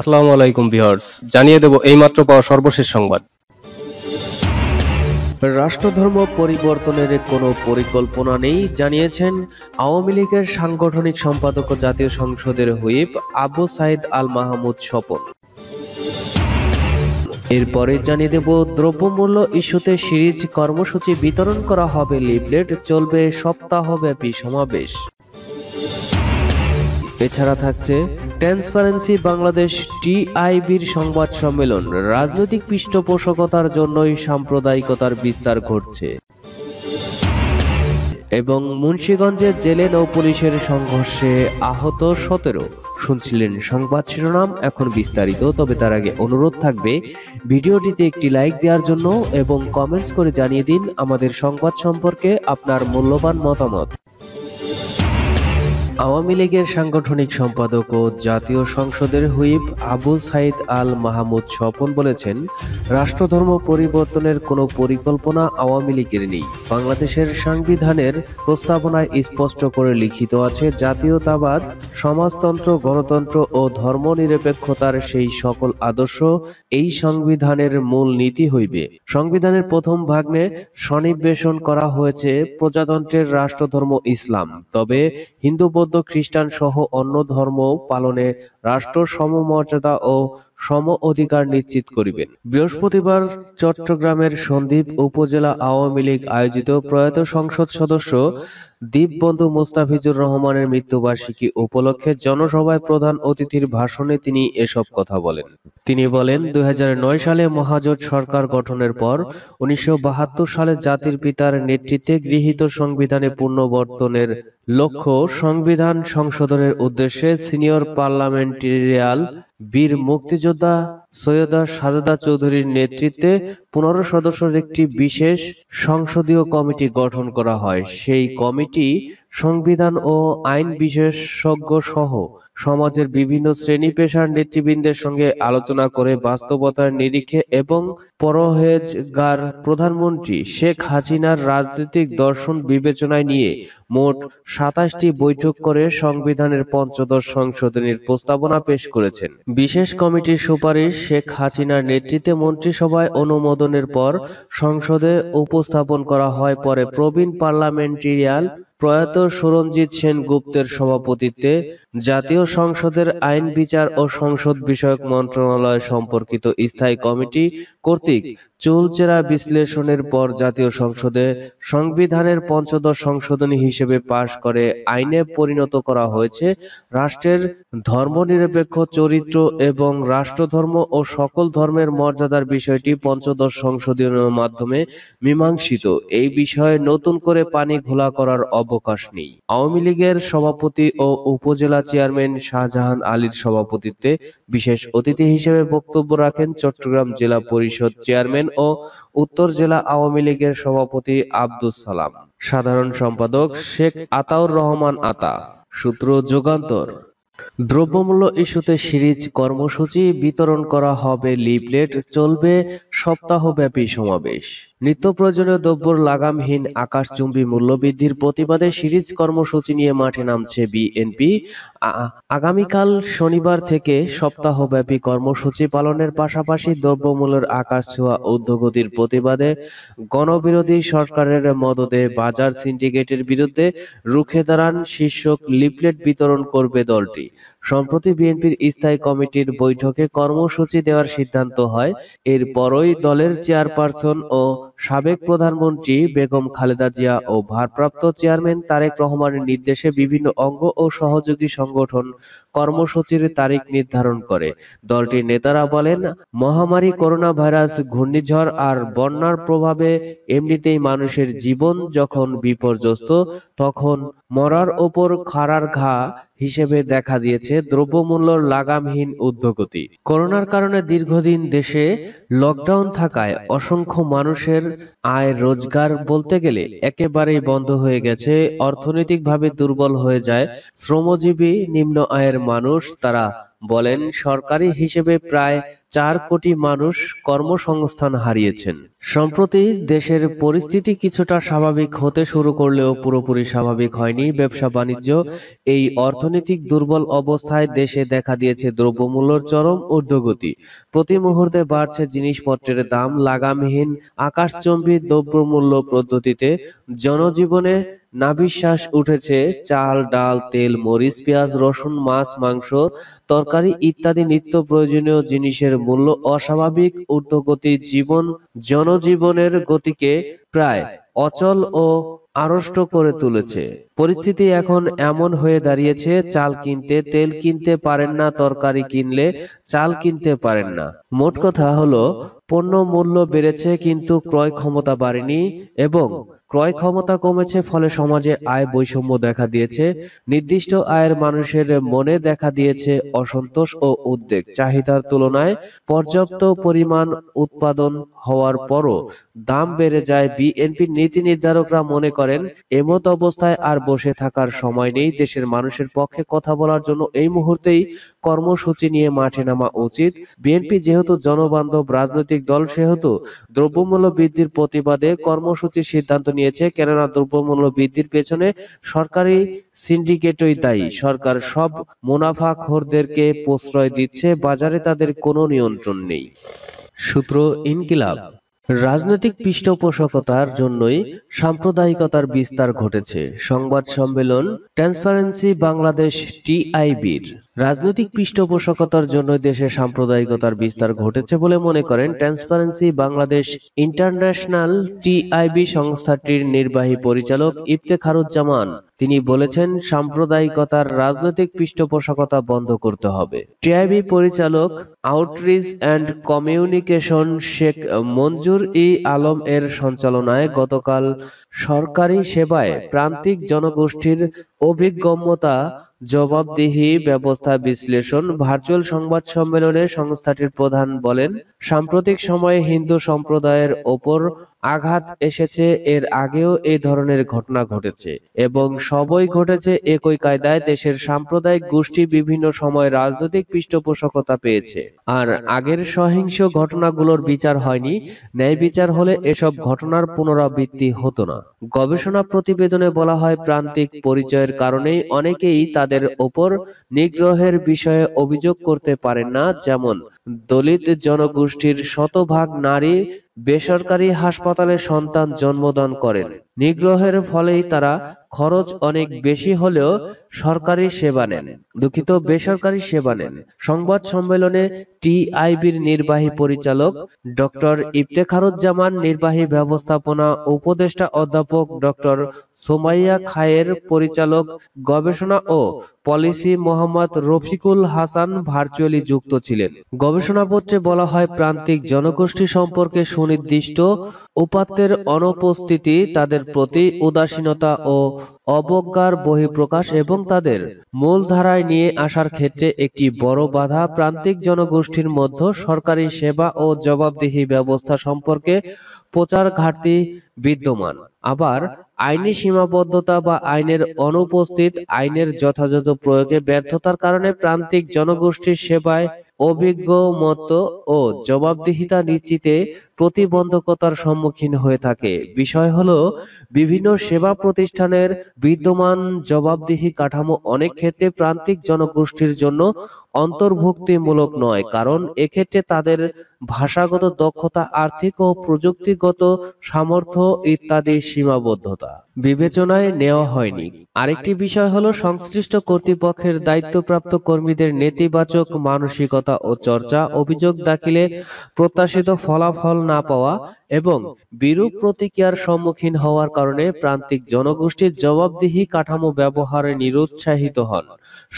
আসসালামু আলাইকুম ভিউয়ার্স জানিয়ে দেব এইমাত্র পাওয়া সর্বশেষ সংবাদ রাষ্ট্রধর্ম পরিবর্তনের কোনো পরিকল্পনা নেই জানিয়েছেন আওয়ামী লীগের সাংগঠনিক সম্পাদক জাতীয় সংসদের হুইপ আবু সাইদ আল মাহমুদ স্বপন এরপরে জানিয়ে দেব দ্রব্যমূল্য ইস্যুতে সিরিজ কর্মসূচি বিতরণ করা হবে লিফলেট চলবে সপ্তাহব্যাপী সমাবেশ এছাড়া থাকছে ট্রান্সপারেন্সি বাংলাদেশ টিআইবির সংবাদ সম্মেলন রাজনৈতিক পৃষ্ঠপোষকতার জন্যই সাম্প্রদায়িকতার বিস্তার ঘটছে এবং মুন্সীগঞ্জে জেলে নৌ পুলিশের সংঘর্ষে আহত সতেরো শুনছিলেন সংবাদ শিরোনাম এখন বিস্তারিত তবে তার আগে অনুরোধ থাকবে ভিডিওটিতে একটি লাইক দেওয়ার জন্য এবং কমেন্টস করে জানিয়ে দিন আমাদের সংবাদ সম্পর্কে আপনার মূল্যবান মতামত আওয়ামী লীগের সাংগঠনিক সম্পাদক ও জাতীয় সংসদের হুইপ আবু সাইদ আল মাহমুদ স্বপন বলেছেন রাষ্ট্রধর্ম পরিবর্তনের কোনো পরিকল্পনা আওয়ামী লীগের নেই বাংলাদেশের সংবিধানের প্রস্তাবনায় স্পষ্ট করে লিখিত আছে জাতীয়তাবাদ সমাজতন্ত্র গণতন্ত্র ও ধর্মনিরপেক্ষতার সেই সকল আদর্শ এই সংবিধানের মূল নীতি হইবে সংবিধানের প্রথম ভাগ্নে সনিবেশন করা হয়েছে প্রজাতন্ত্রের রাষ্ট্রধর্ম ইসলাম তবে হিন্দু বৌদ্ধ খ্রিস্টান সহ অন্য ধর্ম পালনে রাষ্ট্র সমমর্যাদা ও সম অধিকার নিশ্চিত করিবেন বৃহস্পতিবার চট্টগ্রামের সন্দ্বীপ উপজেলা আওয়ামী লীগ আয়োজিত প্রয়াত সংসদ সদস্য দ্বীপবন্ধু মোস্তাফিজুর রহমানের মৃত্যুবার্ষিকী উপলক্ষে জনসভায় প্রধান অতিথির ভাষণে তিনি এসব কথা বলেন তিনি বলেন দুই সালে মহাজোট সরকার গঠনের পর উনিশশো সালে জাতির পিতার নেতৃত্বে গৃহীত সংবিধানে পুনর্বর্তনের লক্ষ্য সংবিধান সংশোধনের উদ্দেশ্যে সিনিয়র পার্লামেন্ট টিরিয়াল বীর মুক্তিযোদ্ধা সৈয়দা সাজাদা চৌধুরীর নেতৃত্বে পনেরো সদস্যের একটি বিশেষ সংসদীয় কমিটি গঠন করা হয় সেই কমিটি সংবিধান ও আইন বিশেষজ্ঞ সহ সমাজের বিভিন্ন শ্রেণী পেশার নেতৃবৃন্দের সঙ্গে আলোচনা করে বাস্তবতার নিরিখে এবং পরহেজগার প্রধানমন্ত্রী শেখ হাসিনার রাজনৈতিক দর্শন বিবেচনায় নিয়ে মোট সাতাশটি বৈঠক করে সংবিধানের পঞ্চদশ সংশোধনীর প্রস্তাবনা পেশ করেছেন বিশেষ কমিটির সুপারিশ শেখ হাসিনার নেতৃত্বে মন্ত্রিসভায় অনুমোদনের পর সংসদে উপস্থাপন করা হয় পরে প্রবীণ পার্লামেন্টেরিয়ান প্রয়াত সুরঞ্জিত সেনগুপ্তের সভাপতিত্বে জাতীয় সংসদের আইন বিচার ও সংসদ বিষয়ক মন্ত্রণালয় সম্পর্কিত স্থায়ী কমিটি কর্তৃক চুলচেরা বিশ্লেষণের পর জাতীয় সংসদে সংবিধানের পঞ্চদশ সংশোধনী হিসেবে পাশ করে আইনে পরিণত করা হয়েছে রাষ্ট্রের ধর্মনিরপেক্ষ চরিত্র এবং রাষ্ট্রধর্ম ও সকল ধর্মের মর্যাদার বিষয়টি পঞ্চদশ সংশোধনীর মাধ্যমে মীমাংসিত এই বিষয়ে নতুন করে পানি ঘোলা করার অবকাশ নেই আওয়ামী লীগের সভাপতি ও উপজেলা চেয়ারম্যান শাহজাহান আলীর সভাপতিত্বে বিশেষ অতিথি হিসেবে বক্তব্য রাখেন চট্টগ্রাম জেলা পরিষদ চেয়ারম্যান ও উত্তর জেলা আওয়ামী লীগের সভাপতি আব্দুস সালাম সাধারণ সম্পাদক শেখ আতাউর রহমান আতা সূত্র যুগান্তর দ্রব্যমূল্য ইস্যুতে সিরিজ কর্মসূচি বিতরণ করা হবে লিফলেট চলবে সপ্তাহব্যাপী সমাবেশ নিত্য প্রয়োজনীয় দ্রব্যর লাগামহীন আকাশচুম্বী মূল্যবৃদ্ধির প্রতিবাদে সিরিজ কর্মসূচি নিয়ে মাঠে নামছে বিএনপি আগামীকাল শনিবার থেকে সপ্তাহব্যাপী কর্মসূচি পালনের পাশাপাশি দ্রব্যমূল্যের আকাশ ছোঁয়া উদ্যোগতির প্রতিবাদে গণবিরোধী সরকারের মদতে বাজার সিন্ডিকেটের বিরুদ্ধে রুখে দাঁড়ান শীর্ষক লিফলেট বিতরণ করবে দলটি সম্প্রতি বিএনপির স্থায়ী কমিটির বৈঠকে কর্মসূচি দেওয়ার সিদ্ধান্ত হয় এরপরই দলের চেয়ারপারসন ও সাবেক প্রধানমন্ত্রী বেগম খালেদা জিয়া ও ভারপ্রাপ্ত চেয়ারম্যান তারেক রহমানের নির্দেশে বিভিন্ন অঙ্গ ও সহযোগী সংগঠন কর্মসূচির তারিখ নির্ধারণ করে দলটির নেতারা বলেন মহামারী করোনা ভাইরাস ঘূর্ণিঝড় আর বন্যার প্রভাবে এমনিতেই মানুষের জীবন যখন বিপর্যস্ত তখন মরার ওপর খাড়ার ঘা হিসেবে দেখা দিয়েছে দ্রব্যমূল্যর লাগামহীন উদ্যোগতি করোনার কারণে দীর্ঘদিন দেশে লকডাউন থাকায় অসংখ্য মানুষের আয় রোজগার বলতে গেলে একেবারেই বন্ধ হয়ে গেছে অর্থনৈতিকভাবে দুর্বল হয়ে যায় শ্রমজীবী নিম্ন আয়ের মানুষ তারা বলেন সরকারি হিসেবে প্রায় চার কোটি মানুষ কর্মসংস্থান হারিয়েছেন সম্প্রতি দেশের পরিস্থিতি কিছুটা স্বাভাবিক হতে শুরু করলেও পুরোপুরি স্বাভাবিক হয়নি ব্যবসা বাণিজ্য এই অর্থনৈতিক দুর্বল অবস্থায় দেশে দেখা দিয়েছে দ্রব্যমূল্যর চরম ঊর্ধ্বগতি প্রতি মুহূর্তে বাড়ছে জিনিসপত্রের দাম লাগামহীন আকাশচম্বী দ্রব্যমূল্য পদ্ধতিতে জনজীবনে নাবিশ্বাস উঠেছে চাল ডাল তেল মরিচ পেঁয়াজ রসুন মাছ মাংস তরকারি ইত্যাদি নিত্য প্রয়োজনীয় জিনিসের মূল্য অস্বাভাবিক ঊর্ধ্বগতি জীবন জনজীবনের গতিকে প্রায় অচল ও আড়ষ্ট করে তুলেছে পরিস্থিতি এখন এমন হয়ে দাঁড়িয়েছে চাল কিনতে তেল কিনতে পারেন না তরকারি কিনলে চাল কিনতে পারেন না মোট কথা হলো পণ্য মূল্য বেড়েছে কিন্তু ক্রয় ক্ষমতা বাড়েনি এবং ক্রয় ক্ষমতা কমেছে ফলে সমাজে আয় বৈষম্য দেখা দিয়েছে নির্দিষ্ট আয়ের মানুষের মনে দেখা দিয়েছে অসন্তোষ ও উদ্বেগ চাহিদার তুলনায় পর্যাপ্ত পরিমাণ উৎপাদন হওয়ার পরও দাম বেড়ে যায় বিএনপি নীতি নির্ধারকরা মনে করেন এমত অবস্থায় আর বসে থাকার সময় নেই দেশের মানুষের পক্ষে কথা বলার জন্য এই মুহূর্তেই কর্মসূচি নিয়ে মাঠে নামা উচিত বিএনপি যেহেতু জনবান্ধব রাজনৈতিক দল সেহেতু দ্রব্যমূল্য বৃদ্ধির প্রতিবাদে কর্মসূচির সিদ্ধান্ত নিয়েছে কেননা দ্রব্যমূল্য বৃদ্ধির পেছনে সরকারি সিন্ডিকেটই দায়ী সরকার সব মুনাফা খোরদেরকে প্রশ্রয় দিচ্ছে বাজারে তাদের কোনো নিয়ন্ত্রণ নেই সূত্র ইনকিলাব রাজনৈতিক পৃষ্ঠপোষকতার জন্যই সাম্প্রদায়িকতার বিস্তার ঘটেছে সংবাদ সম্মেলন ট্রান্সপারেন্সি বাংলাদেশ টিআইবির রাজনৈতিক পৃষ্ঠপোষকতার জন্য দেশে সাম্প্রদায়িকতার বিস্তার ঘটেছে বলে মনে করেন ট্রান্সপারেন্সি বাংলাদেশ ইন্টারন্যাশনাল টিআইবি সংস্থাটির নির্বাহী পরিচালক ইফতেখারুজ্জামান তিনি বলেছেন সাম্প্রদায়িকতার রাজনৈতিক পৃষ্ঠপোষকতা বন্ধ করতে হবে টিআইবি পরিচালক outreach and communication Sheikh Manzoor Manzoor e Alam এর সঞ্চালনায় গতকাল সরকারি সেবায় প্রান্তিক জনগোষ্ঠীর অভিজ্ঞমতা জবাবদিহি ব্যবস্থা বিশ্লেষণ ভার্চুয়াল সংবাদ সম্মেলনে সংস্থাটির প্রধান বলেন সাম্প্রতিক সময়ে হিন্দু সম্প্রদায়ের ওপর আঘাত এসেছে এর আগেও এই ধরনের ঘটনা ঘটেছে এবং সবই ঘটেছে একই কায়দায় দেশের সাম্প্রদায়িক গোষ্ঠী বিভিন্ন সময় রাজনৈতিক পৃষ্ঠপোষকতা পেয়েছে আর আগের সহিংস ঘটনাগুলোর বিচার হয়নি ন্যায় বিচার হলে এসব ঘটনার পুনরাবৃত্তি হতো না গবেষণা প্রতিবেদনে বলা হয় প্রান্তিক পরিচয়ের কারণেই অনেকেই তাদের ওপর নিগ্রহের বিষয়ে অভিযোগ করতে পারেন না যেমন দলিত জনগোষ্ঠীর শতভাগ নারী বেসরকারি হাসপাতালে সন্তান জন্মদান করেন নিগ্রহের ফলেই তারা খরচ অনেক বেশি হলেও সরকারি সেবা নেন দুঃখিত বেসরকারি সেবা নেন সংবাদ সম্মেলনে টিআইবির নির্বাহী পরিচালক ডক্টর ইফতেখারুজ্জামান নির্বাহী ব্যবস্থাপনা উপদেষ্টা অধ্যাপক ডক্টর সোমাইয়া খায়ের পরিচালক গবেষণা ও পলিসি মোহাম্মদ রফিকুল হাসান ভার্চুয়ালি যুক্ত ছিলেন গবেষণাপত্রে বলা হয় প্রান্তিক জনগোষ্ঠী সম্পর্কে সুনির্দিষ্ট উপাত্তের অনুপস্থিতি তাদের তাদের প্রতি উদাসীনতা ও অবজ্ঞার বহিঃপ্রকাশ এবং তাদের মূলধারায় নিয়ে আসার ক্ষেত্রে একটি বড় বাধা প্রান্তিক জনগোষ্ঠীর মধ্যে সরকারি সেবা ও জবাবদিহি ব্যবস্থা সম্পর্কে প্রচার ঘাটতি বিদ্যমান আবার আইনি সীমাবদ্ধতা বা আইনের অনুপস্থিত আইনের যথাযথ প্রয়োগে ব্যর্থতার কারণে প্রান্তিক জনগোষ্ঠীর সেবায় অভিজ্ঞ মত ও জবাবদিহিতা নিশ্চিতে প্রতিবন্ধকতার সম্মুখীন হয়ে থাকে বিষয় হলো বিভিন্ন সেবা প্রতিষ্ঠানের বিদ্যমান জবাবদিহি কাঠামো অনেক ক্ষেত্রে প্রান্তিক জনগোষ্ঠীর জন্য অন্তর্ভুক্তিমূলক নয় কারণ এক্ষেত্রে তাদের ভাষাগত দক্ষতা আর্থিক ও প্রযুক্তিগত সামর্থ্য ইত্যাদি সীমাবদ্ধতা বিবেচনায় নেওয়া হয়নি আরেকটি বিষয় হলো সংশ্লিষ্ট কর্তৃপক্ষের দায়িত্বপ্রাপ্ত কর্মীদের নেতিবাচক মানসিকতা ও চর্চা অভিযোগ দাখিলে প্রত্যাশিত ফলাফল না পাওয়া এবং বিরূপ প্রতিক্রিয়ার সম্মুখীন হওয়ার কারণে প্রান্তিক জনগোষ্ঠীর জবাবদিহি কাঠামো ব্যবহারে নিরুৎসাহিত হন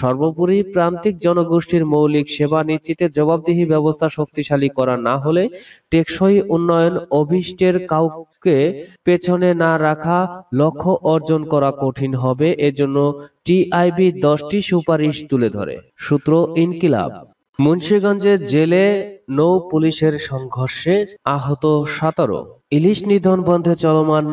সর্বোপরি প্রান্তিক জনগোষ্ঠীর মৌলিক সেবা নিশ্চিতের জবাবদিহি ব্যবস্থা শক্তিশালী করা না হলে টেকসই উন্নয়ন অভিষ্টের কাউকে পেছনে না রাখা লক্ষ্য অর্জন করা কঠিন হবে এজন্য টিআইবি দশটি সুপারিশ তুলে ধরে সূত্র ইনকিলাব মুন্সীগঞ্জের জেলে নৌ পুলিশের সংঘর্ষে আহত সতেরো ইলিশ নিধন বন্ধে চলমান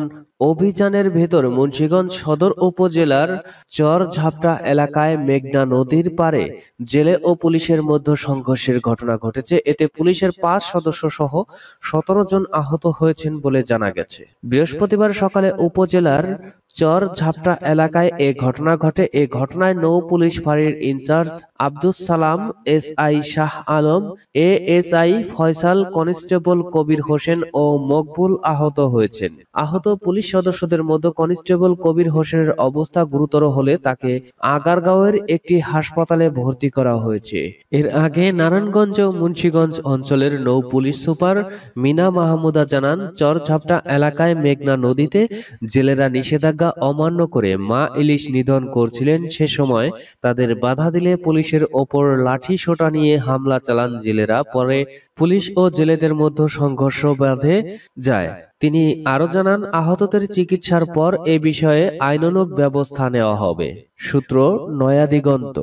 অভিযানের ভেতর মুন্সীগঞ্জ সদর উপজেলার চর ঝাপটা এলাকায় মেঘনা নদীর পারে জেলে ও পুলিশের মধ্যে সংঘর্ষের ঘটনা ঘটেছে এতে পুলিশের পাঁচ সদস্য সহ সতেরো জন আহত হয়েছেন বলে জানা গেছে বৃহস্পতিবার সকালে উপজেলার চর ঝাপটা এলাকায় এ ঘটনা ঘটে এ ঘটনায় নৌ পুলিশ ফাঁড়ির incharge Abdus Salam S I Shah Alam A S I Faisal constable Kabir Hossain ও মকবুল আহত হয়েছেন আহত পুলিশ সদস্যদের মধ্যে কনস্টেবল কবির হোসেনের অবস্থা গুরুতর হলে তাকে আগারগাঁওয়ের একটি হাসপাতালে ভর্তি করা হয়েছে এর আগে নারায়ণগঞ্জ ও মুন্সীগঞ্জ অঞ্চলের নৌ পুলিশ সুপার মিনা মাহমুদা জানান চর ঝাপটা এলাকায় মেঘনা নদীতে জেলেরা নিষেধাজ্ঞা আজ্ঞা অমান্য করে মা ইলিশ নিধন করছিলেন সে সময় তাদের বাধা দিলে পুলিশের ওপর লাঠি সোটা নিয়ে হামলা চালান জেলেরা পরে পুলিশ ও জেলেদের মধ্যে সংঘর্ষ বাঁধে যায় তিনি আরো জানান আহতদের চিকিৎসার পর এ বিষয়ে আইনানুগ ব্যবস্থা নেওয়া হবে সূত্র নয়াদিগন্ত